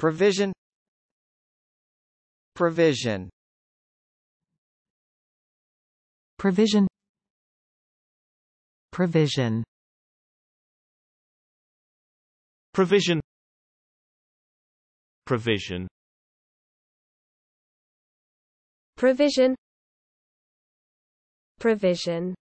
Provision Provision Provision Provision Provision Provision Provision Provision